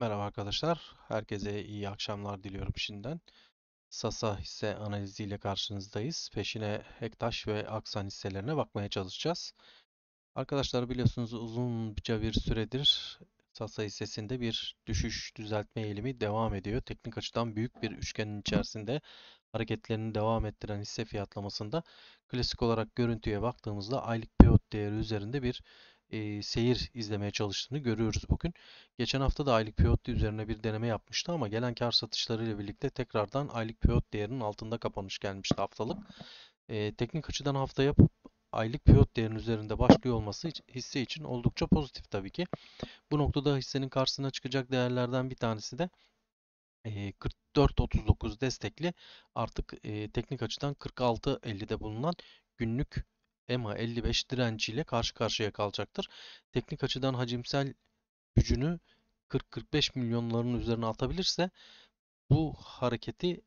Merhaba arkadaşlar. Herkese iyi akşamlar diliyorum şimdiden. Sasa hisse analiziyle karşınızdayız. Peşine Hektaş ve Aksan hisselerine bakmaya çalışacağız. Arkadaşlar biliyorsunuz uzunca bir süredir Sasa hissesinde bir düşüş düzeltme eğilimi devam ediyor. Teknik açıdan büyük bir üçgenin içerisinde hareketlerini devam ettiren hisse fiyatlamasında klasik olarak görüntüye baktığımızda aylık pivot değeri üzerinde bir e, seyir izlemeye çalıştığını görüyoruz bugün. Geçen hafta da aylık pivot üzerine bir deneme yapmıştı ama gelen kar satışlarıyla birlikte tekrardan aylık pivot değerinin altında kapanış gelmişti haftalık. E, teknik açıdan hafta haftaya aylık pivot değerinin üzerinde başlıyor olması hisse için oldukça pozitif tabii ki. Bu noktada hissenin karşısına çıkacak değerlerden bir tanesi de 44.39 destekli artık teknik açıdan 46.50'de bulunan günlük EMA 55 direnciyle karşı karşıya kalacaktır. Teknik açıdan hacimsel gücünü 40-45 milyonların üzerine atabilirse bu hareketi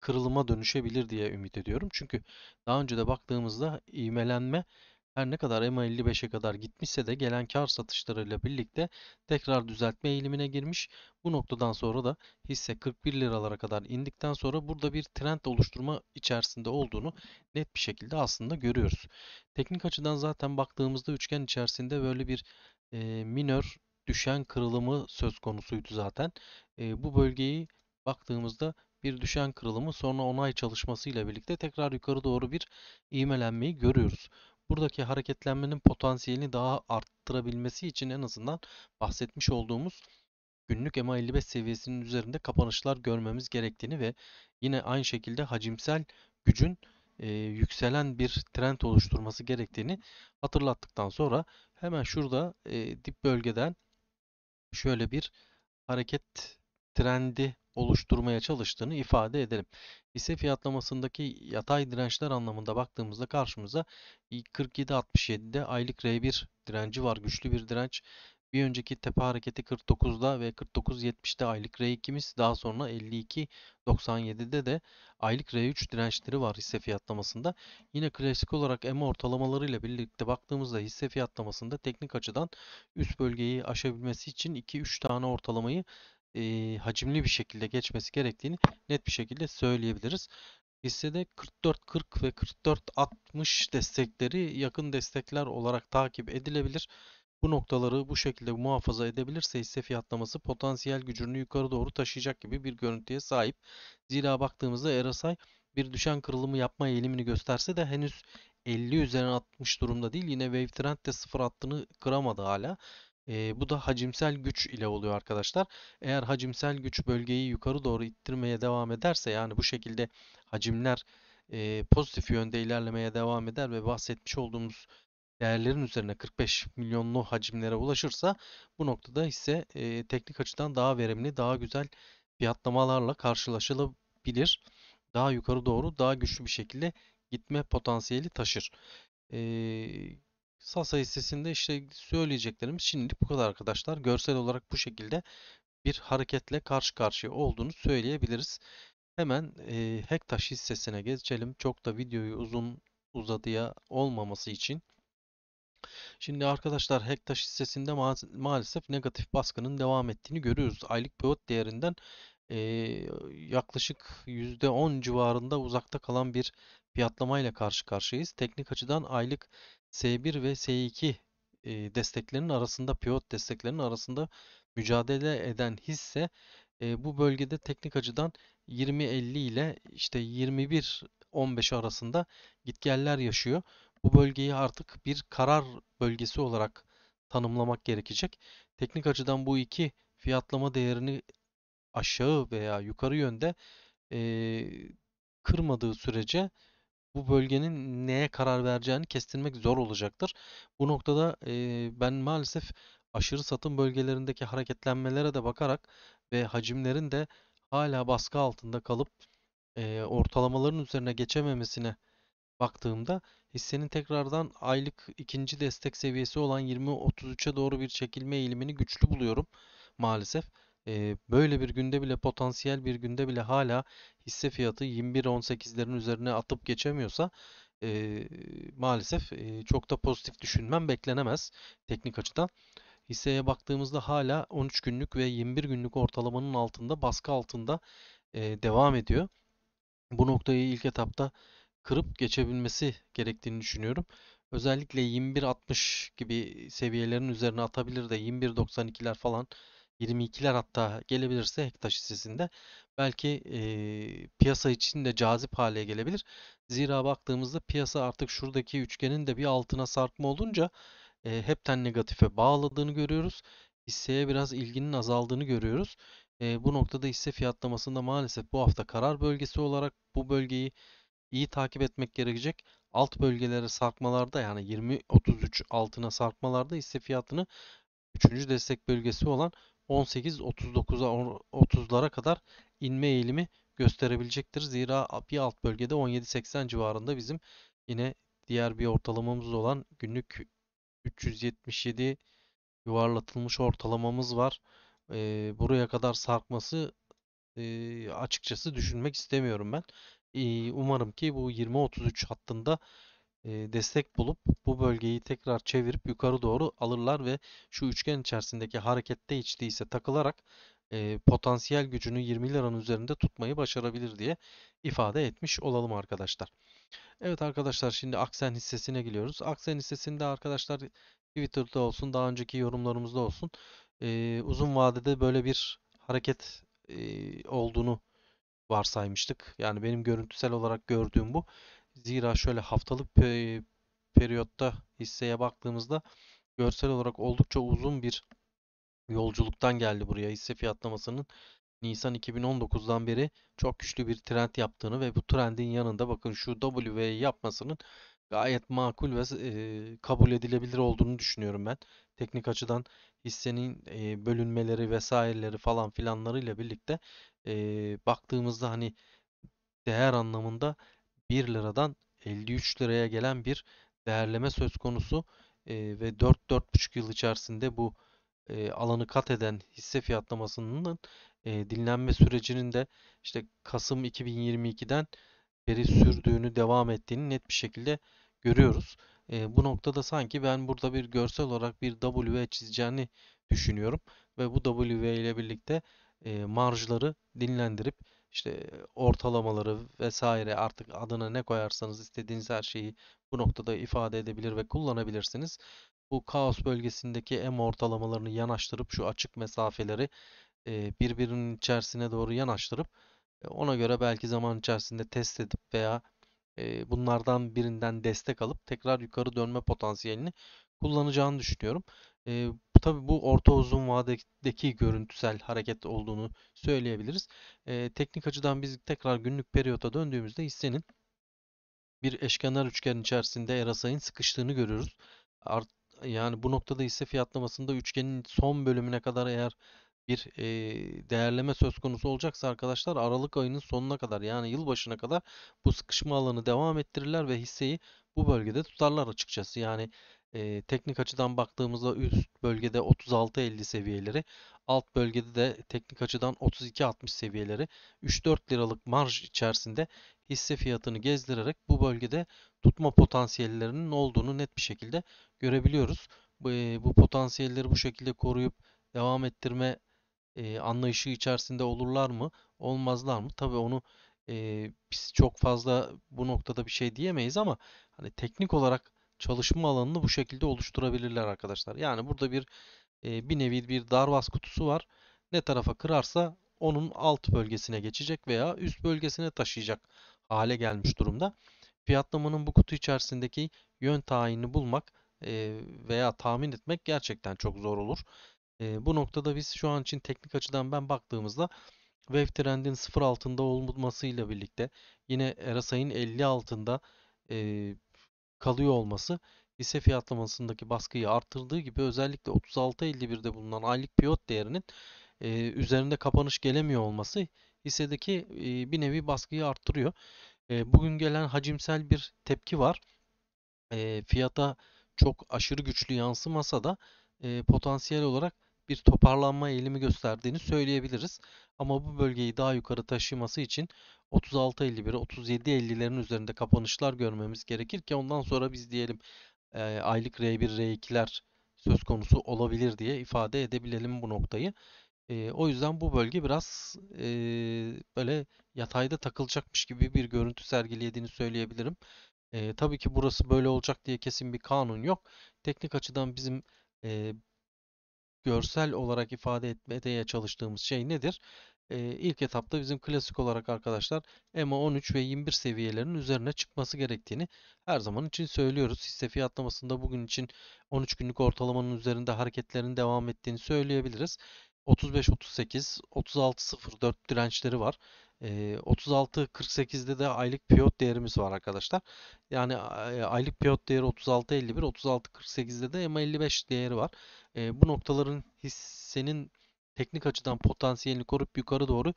kırılıma dönüşebilir diye ümit ediyorum. Çünkü daha önce de baktığımızda ivmelenme her ne kadar EMA 55'e kadar gitmişse de gelen kar satışlarıyla birlikte tekrar düzeltme eğilimine girmiş. Bu noktadan sonra da hisse 41 liralara kadar indikten sonra burada bir trend oluşturma içerisinde olduğunu net bir şekilde aslında görüyoruz. Teknik açıdan zaten baktığımızda üçgen içerisinde böyle bir e, minör düşen kırılımı söz konusuydu zaten. E, bu bölgeyi baktığımızda bir düşen kırılımı sonra onay çalışmasıyla birlikte tekrar yukarı doğru bir iğmelenmeyi görüyoruz buradaki hareketlenmenin potansiyelini daha arttırabilmesi için en azından bahsetmiş olduğumuz günlük EMA 55 seviyesinin üzerinde kapanışlar görmemiz gerektiğini ve yine aynı şekilde hacimsel gücün e, yükselen bir trend oluşturması gerektiğini hatırlattıktan sonra hemen şurada e, dip bölgeden şöyle bir hareket trendi oluşturmaya çalıştığını ifade edelim. Hisse fiyatlamasındaki yatay dirençler anlamında baktığımızda karşımıza 47.67'de aylık R1 direnci var. Güçlü bir direnç. Bir önceki tepe hareketi 49'da ve 49.70'de aylık R2'miz. Daha sonra 52.97'de de aylık R3 dirençleri var hisse fiyatlamasında. Yine klasik olarak EMA ortalamalarıyla birlikte baktığımızda hisse fiyatlamasında teknik açıdan üst bölgeyi aşabilmesi için 2-3 tane ortalamayı e, hacimli bir şekilde geçmesi gerektiğini net bir şekilde söyleyebiliriz. Hissede 44.40 ve 44.60 destekleri yakın destekler olarak takip edilebilir. Bu noktaları bu şekilde muhafaza edebilirse hisse fiyatlaması potansiyel gücünü yukarı doğru taşıyacak gibi bir görüntüye sahip. Zira baktığımızda RSI bir düşen kırılımı yapma eğilimini gösterse de henüz 50 üzerine 60 durumda değil. Yine Wave Trend de 0 hattını kıramadı hala. E, bu da hacimsel güç ile oluyor arkadaşlar. Eğer hacimsel güç bölgeyi yukarı doğru ittirmeye devam ederse yani bu şekilde hacimler e, pozitif yönde ilerlemeye devam eder ve bahsetmiş olduğumuz değerlerin üzerine 45 milyonlu hacimlere ulaşırsa bu noktada ise e, teknik açıdan daha verimli, daha güzel fiyatlamalarla karşılaşılabilir. Daha yukarı doğru, daha güçlü bir şekilde gitme potansiyeli taşır. E, Sasa hissesinde işte söyleyeceklerimiz şimdilik bu kadar arkadaşlar. Görsel olarak bu şekilde bir hareketle karşı karşıya olduğunu söyleyebiliriz. Hemen e, Hektaş hissesine geçelim. Çok da videoyu uzun uzadıya olmaması için. Şimdi arkadaşlar Hektaş hissesinde ma maalesef negatif baskının devam ettiğini görüyoruz. Aylık pivot değerinden e, yaklaşık %10 civarında uzakta kalan bir fiyatlamayla karşı karşıyayız. Teknik açıdan aylık S1 ve S2 e, desteklerinin arasında pivot desteklerinin arasında mücadele eden hisse e, bu bölgede teknik açıdan 20-50 ile işte 21-15 arasında gitgeller yaşıyor. Bu bölgeyi artık bir karar bölgesi olarak tanımlamak gerekecek. Teknik açıdan bu iki fiyatlama değerini aşağı veya yukarı yönde e, kırmadığı sürece bu bölgenin neye karar vereceğini kestirmek zor olacaktır. Bu noktada e, ben maalesef aşırı satım bölgelerindeki hareketlenmelere de bakarak ve hacimlerin de hala baskı altında kalıp e, ortalamaların üzerine geçememesine baktığımda hissenin tekrardan aylık ikinci destek seviyesi olan 20-33'e doğru bir çekilme eğilimini güçlü buluyorum maalesef e, böyle bir günde bile potansiyel bir günde bile hala hisse fiyatı 21-18'lerin üzerine atıp geçemiyorsa e, maalesef e, çok da pozitif düşünmem beklenemez teknik açıdan. Hisseye baktığımızda hala 13 günlük ve 21 günlük ortalamanın altında baskı altında e, devam ediyor. Bu noktayı ilk etapta kırıp geçebilmesi gerektiğini düşünüyorum. Özellikle 21.60 gibi seviyelerin üzerine atabilir de 21.92'ler falan 22'ler hatta gelebilirse Hektaş hissesinde belki e, piyasa için de cazip hale gelebilir. Zira baktığımızda piyasa artık şuradaki üçgenin de bir altına sarkma olunca e, hepten negatife bağladığını görüyoruz. Hisseye biraz ilginin azaldığını görüyoruz. E, bu noktada hisse fiyatlamasında maalesef bu hafta karar bölgesi olarak bu bölgeyi iyi takip etmek gerekecek. Alt bölgelere sarkmalarda yani 20-33 altına sarkmalarda hisse fiyatını 3. destek bölgesi olan 18-39'a 30'lara kadar inme eğilimi gösterebilecektir. Zira bir alt bölgede 17-80 civarında bizim yine diğer bir ortalamamız olan günlük 377 yuvarlatılmış ortalamamız var. E, buraya kadar sarkması e, açıkçası düşünmek istemiyorum ben. E, umarım ki bu 20-33 hattında e, destek bulup bu bölgeyi tekrar çevirip yukarı doğru alırlar ve şu üçgen içerisindeki harekette hiç değilse takılarak e, potansiyel gücünü 20 liranın üzerinde tutmayı başarabilir diye ifade etmiş olalım arkadaşlar. Evet arkadaşlar şimdi Aksen hissesine geliyoruz. Aksen hissesinde arkadaşlar Twitter'da olsun daha önceki yorumlarımızda olsun e, uzun vadede böyle bir hareket e, olduğunu varsaymıştık. Yani benim görüntüsel olarak gördüğüm bu. Zira şöyle haftalık periyotta hisseye baktığımızda görsel olarak oldukça uzun bir yolculuktan geldi buraya. Hisse fiyatlamasının Nisan 2019'dan beri çok güçlü bir trend yaptığını ve bu trendin yanında bakın şu W yapmasının gayet makul ve e, kabul edilebilir olduğunu düşünüyorum ben. Teknik açıdan hissenin e, bölünmeleri vesaireleri falan filanlarıyla birlikte e, baktığımızda hani değer anlamında 1 liradan 53 liraya gelen bir değerleme söz konusu ve 4-4,5 yıl içerisinde bu alanı kat eden hisse fiyatlamasının dinlenme sürecinin de işte Kasım 2022'den beri sürdüğünü, devam ettiğini net bir şekilde görüyoruz. E, bu noktada sanki ben burada bir görsel olarak bir W çizeceğini düşünüyorum ve bu W ile birlikte e, marjları dinlendirip işte ortalamaları vesaire artık adına ne koyarsanız istediğiniz her şeyi bu noktada ifade edebilir ve kullanabilirsiniz. Bu kaos bölgesindeki M ortalamalarını yanaştırıp şu açık mesafeleri e, birbirinin içerisine doğru yanaştırıp e, ona göre belki zaman içerisinde test edip veya bunlardan birinden destek alıp tekrar yukarı dönme potansiyelini kullanacağını düşünüyorum. E, tabii bu orta uzun vadedeki görüntüsel hareket olduğunu söyleyebiliriz. E, teknik açıdan biz tekrar günlük periyota döndüğümüzde hissenin bir eşkenar üçgen içerisinde erasayın sıkıştığını görüyoruz. Art, yani bu noktada ise fiyatlamasında üçgenin son bölümüne kadar eğer bir e, değerleme söz konusu olacaksa arkadaşlar Aralık ayının sonuna kadar yani yılbaşına kadar bu sıkışma alanı devam ettirirler ve hisseyi bu bölgede tutarlar açıkçası. Yani e, teknik açıdan baktığımızda üst bölgede 36-50 seviyeleri, alt bölgede de teknik açıdan 32-60 seviyeleri 3-4 liralık marj içerisinde hisse fiyatını gezdirerek bu bölgede tutma potansiyellerinin olduğunu net bir şekilde görebiliyoruz. Bu, e, bu potansiyelleri bu şekilde koruyup devam ettirme e, anlayışı içerisinde olurlar mı, olmazlar mı? Tabii onu e, biz çok fazla bu noktada bir şey diyemeyiz ama hani teknik olarak çalışma alanını bu şekilde oluşturabilirler arkadaşlar. Yani burada bir e, bir nevi bir darvas kutusu var. Ne tarafa kırarsa onun alt bölgesine geçecek veya üst bölgesine taşıyacak hale gelmiş durumda. Fiyatlamanın bu kutu içerisindeki yön tayinini bulmak veya tahmin etmek gerçekten çok zor olur. E, bu noktada biz şu an için teknik açıdan ben baktığımızda wave trendin 0 altında olmasıyla birlikte yine RSI'nin 50 altında e, kalıyor olması hisse fiyatlamasındaki baskıyı arttırdığı gibi özellikle 36.51'de bulunan aylık piyot değerinin e, üzerinde kapanış gelemiyor olması hissedeki e, bir nevi baskıyı arttırıyor. E, bugün gelen hacimsel bir tepki var. E, fiyata çok aşırı güçlü yansımasa da e, potansiyel olarak bir toparlanma eğilimi gösterdiğini söyleyebiliriz. Ama bu bölgeyi daha yukarı taşıması için 36.51'e 37.50'lerin üzerinde kapanışlar görmemiz gerekir ki ondan sonra biz diyelim e, aylık R1 R2'ler söz konusu olabilir diye ifade edebilelim bu noktayı. E, o yüzden bu bölge biraz e, böyle yatayda takılacakmış gibi bir görüntü sergilediğini söyleyebilirim. E, tabii ki burası böyle olacak diye kesin bir kanun yok. Teknik açıdan bizim e, görsel olarak ifade etmeye çalıştığımız şey nedir? Ee, ilk etapta bizim klasik olarak arkadaşlar EMA 13 ve 21 seviyelerinin üzerine çıkması gerektiğini her zaman için söylüyoruz. Hisse fiyatlamasında bugün için 13 günlük ortalamanın üzerinde hareketlerin devam ettiğini söyleyebiliriz. 35-38, 36-04 dirençleri var. 36-48'de de aylık piyot değerimiz var arkadaşlar. Yani aylık piyot değeri 36-51, 36-48'de de EMA 55 değeri var. bu noktaların hissenin teknik açıdan potansiyelini korup yukarı doğru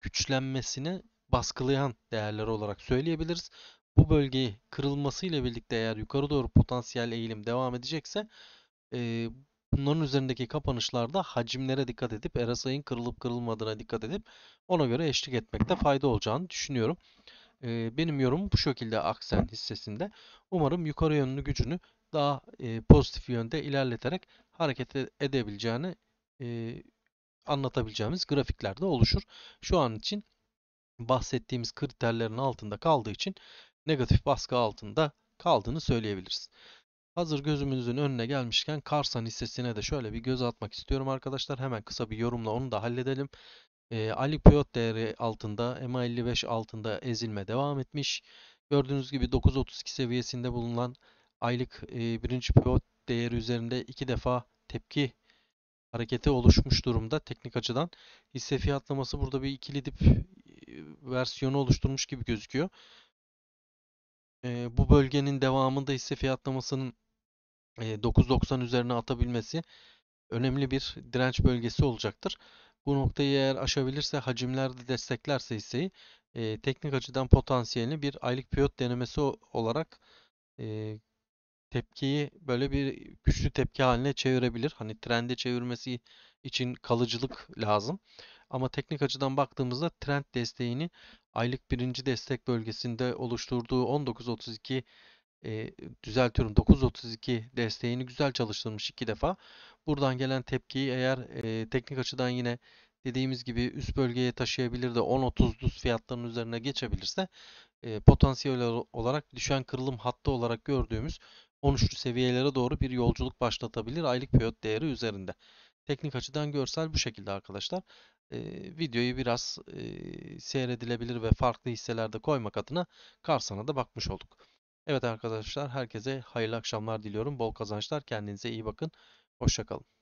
güçlenmesini baskılayan değerler olarak söyleyebiliriz. Bu bölgeyi kırılmasıyla birlikte eğer yukarı doğru potansiyel eğilim devam edecekse Bunların üzerindeki kapanışlarda hacimlere dikkat edip erasayın kırılıp kırılmadığına dikkat edip ona göre eşlik etmekte fayda olacağını düşünüyorum. benim yorumum bu şekilde Aksen hissesinde. Umarım yukarı yönlü gücünü daha pozitif yönde ilerleterek hareket e-, edebileceğini anlatabileceğimiz grafiklerde oluşur. Şu an için bahsettiğimiz kriterlerin altında kaldığı için negatif baskı altında kaldığını söyleyebiliriz. Hazır gözümüzün önüne gelmişken Karsan hissesine de şöyle bir göz atmak istiyorum arkadaşlar. Hemen kısa bir yorumla onu da halledelim. E, Ali Piyot değeri altında MA55 altında ezilme devam etmiş. Gördüğünüz gibi 9.32 seviyesinde bulunan aylık e, birinci piyot değeri üzerinde iki defa tepki hareketi oluşmuş durumda teknik açıdan. Hisse fiyatlaması burada bir ikili dip e, versiyonu oluşturmuş gibi gözüküyor. E, bu bölgenin devamında hisse fiyatlamasının 9.90 üzerine atabilmesi önemli bir direnç bölgesi olacaktır. Bu noktayı eğer aşabilirse hacimlerde desteklerse hisseyi e, teknik açıdan potansiyelini bir aylık piyot denemesi olarak e, tepkiyi böyle bir güçlü tepki haline çevirebilir. Hani trende çevirmesi için kalıcılık lazım. Ama teknik açıdan baktığımızda trend desteğini aylık birinci destek bölgesinde oluşturduğu 19.32 e, düzeltiyorum 932 desteğini güzel çalıştırmış iki defa. Buradan gelen tepkiyi eğer e, teknik açıdan yine dediğimiz gibi üst bölgeye taşıyabilir de 10-30 düz fiyatların üzerine geçebilirse e, potansiyel olarak düşen kırılım hattı olarak gördüğümüz 13'lü seviyelere doğru bir yolculuk başlatabilir aylık piyot değeri üzerinde. Teknik açıdan görsel bu şekilde arkadaşlar. E, videoyu biraz e, seyredilebilir ve farklı hisselerde koymak adına Karsan'a da bakmış olduk. Evet arkadaşlar herkese hayırlı akşamlar diliyorum. Bol kazançlar. Kendinize iyi bakın. Hoşçakalın.